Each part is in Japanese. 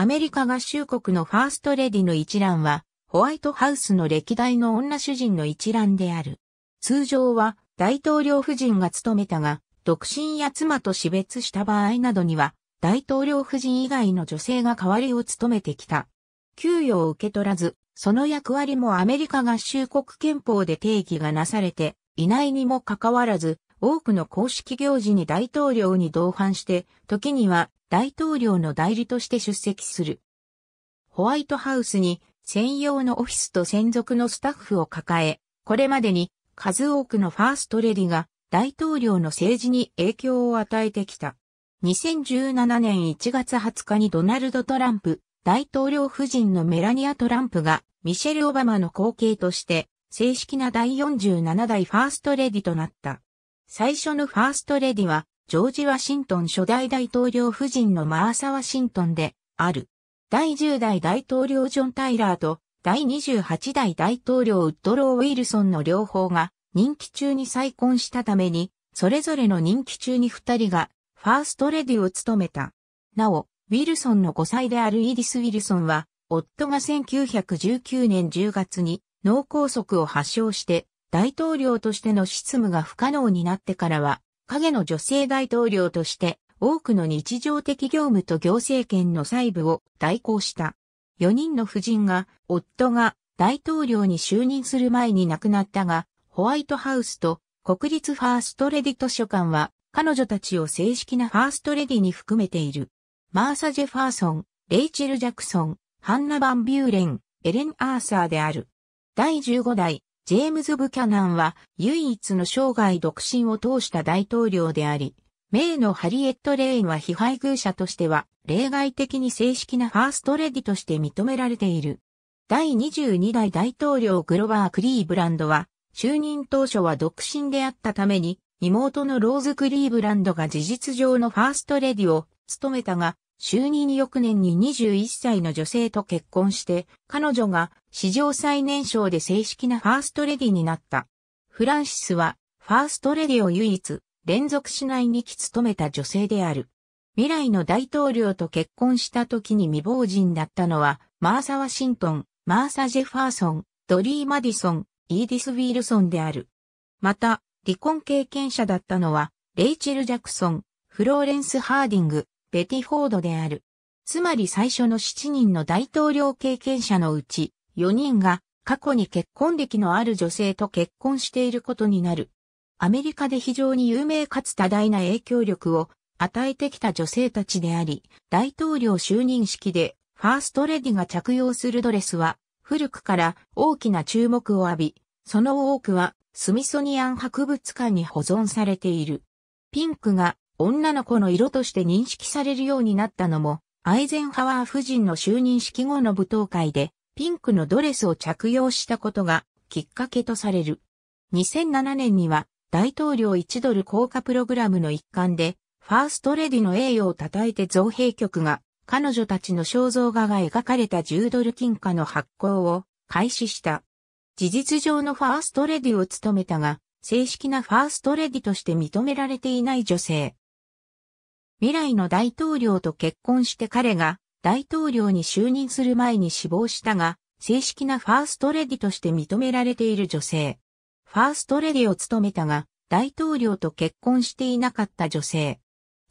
アメリカ合衆国のファーストレディの一覧は、ホワイトハウスの歴代の女主人の一覧である。通常は大統領夫人が務めたが、独身や妻と死別した場合などには、大統領夫人以外の女性が代わりを務めてきた。給与を受け取らず、その役割もアメリカ合衆国憲法で定義がなされていないにもかかわらず、多くの公式行事に大統領に同伴して、時には大統領の代理として出席する。ホワイトハウスに専用のオフィスと専属のスタッフを抱え、これまでに数多くのファーストレディが大統領の政治に影響を与えてきた。2017年1月20日にドナルド・トランプ、大統領夫人のメラニア・トランプがミシェル・オバマの後継として正式な第47代ファーストレディとなった。最初のファーストレディは、ジョージ・ワシントン初代大統領夫人のマーサ・ワシントンで、ある。第10代大統領ジョン・タイラーと、第28代大統領ウッドロー・ウィルソンの両方が、任期中に再婚したために、それぞれの任期中に二人が、ファーストレディを務めた。なお、ウィルソンの5歳であるイディス・ウィルソンは、夫が1919年10月に脳梗塞を発症して大統領としての執務が不可能になってからは、影の女性大統領として多くの日常的業務と行政権の細部を代行した。4人の夫人が、夫が大統領に就任する前に亡くなったが、ホワイトハウスと国立ファーストレディ図書館は、彼女たちを正式なファーストレディに含めている。マーサ・ジェファーソン、レイチェル・ジャクソン、ハンナ・バン・ビューレン、エレン・アーサーである。第15代ジェームズ・ブキャナンは唯一の生涯独身を通した大統領であり、名のハリエット・レインは被配偶者としては例外的に正式なファーストレディとして認められている。第22代大統領グロバー・クリーブランドは就任当初は独身であったために妹のローズ・クリーブランドが事実上のファーストレディを務めたが、就任翌年に21歳の女性と結婚して、彼女が史上最年少で正式なファーストレディになった。フランシスは、ファーストレディを唯一、連続しないに務めた女性である。未来の大統領と結婚した時に未亡人だったのは、マーサ・ワシントン、マーサ・ジェファーソン、ドリー・マディソン、イーディス・ウィルソンである。また、離婚経験者だったのは、レイチェル・ジャクソン、フローレンス・ハーディング、ベティ・フォードである。つまり最初の7人の大統領経験者のうち、4人が過去に結婚歴のある女性と結婚していることになる。アメリカで非常に有名かつ多大な影響力を与えてきた女性たちであり、大統領就任式でファーストレディが着用するドレスは古くから大きな注目を浴び、その多くはスミソニアン博物館に保存されている。ピンクが女の子の色として認識されるようになったのも、アイゼンハワー夫人の就任式後の舞踏会でピンクのドレスを着用したことがきっかけとされる。2007年には大統領1ドル硬果プログラムの一環で、ファーストレディの栄誉を称えて造幣局が彼女たちの肖像画が描かれた10ドル金貨の発行を開始した。事実上のファーストレディを務めたが、正式なファーストレディとして認められていない女性。未来の大統領と結婚して彼が大統領に就任する前に死亡したが、正式なファーストレディとして認められている女性。ファーストレディを務めたが、大統領と結婚していなかった女性。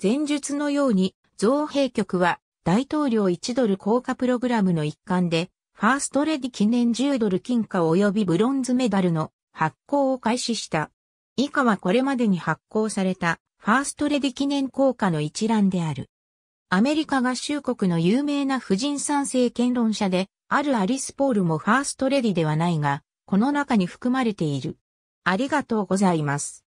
前述のように、造幣局は大統領1ドル硬貨プログラムの一環で、ファーストレディ記念10ドル金貨及びブロンズメダルの発行を開始した。以下はこれまでに発行されたファーストレディ記念硬貨の一覧である。アメリカ合衆国の有名な婦人賛成権論者で、あるアリス・ポールもファーストレディではないが、この中に含まれている。ありがとうございます。